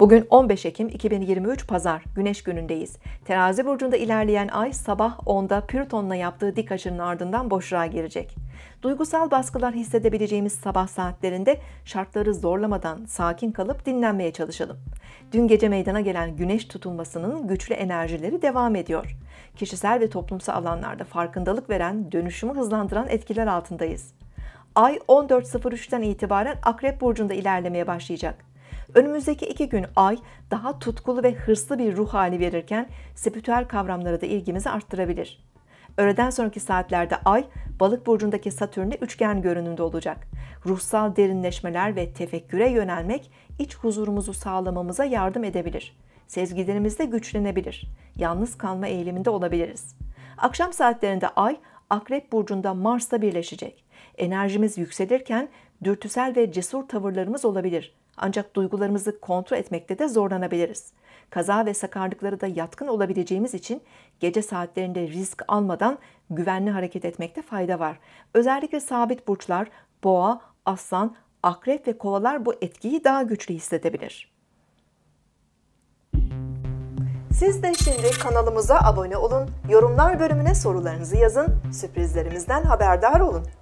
Bugün 15 Ekim 2023 Pazar, Güneş günündeyiz. Terazi burcunda ilerleyen ay sabah 10'da Plüton'la yaptığı dik açının ardından boşluğa girecek. Duygusal baskılar hissedebileceğimiz sabah saatlerinde şartları zorlamadan sakin kalıp dinlenmeye çalışalım. Dün gece meydana gelen güneş tutulmasının güçlü enerjileri devam ediyor. Kişisel ve toplumsal alanlarda farkındalık veren, dönüşümü hızlandıran etkiler altındayız. Ay 14.03'ten itibaren Akrep burcunda ilerlemeye başlayacak. Önümüzdeki iki gün ay daha tutkulu ve hırslı bir ruh hali verirken spiritüel kavramlara da ilgimizi arttırabilir. Öğleden sonraki saatlerde ay balık burcundaki satürnle üçgen görünümde olacak. Ruhsal derinleşmeler ve tefekküre yönelmek iç huzurumuzu sağlamamıza yardım edebilir. Sezgilerimiz de güçlenebilir. Yalnız kalma eğiliminde olabiliriz. Akşam saatlerinde ay Akrep burcunda Mars'la birleşecek. Enerjimiz yükselirken dürtüsel ve cesur tavırlarımız olabilir. Ancak duygularımızı kontrol etmekte de zorlanabiliriz. Kaza ve sakarlıklara da yatkın olabileceğimiz için gece saatlerinde risk almadan güvenli hareket etmekte fayda var. Özellikle sabit burçlar, boğa, aslan, akrep ve kovalar bu etkiyi daha güçlü hissedebilir. Siz de şimdi kanalımıza abone olun, yorumlar bölümüne sorularınızı yazın, sürprizlerimizden haberdar olun.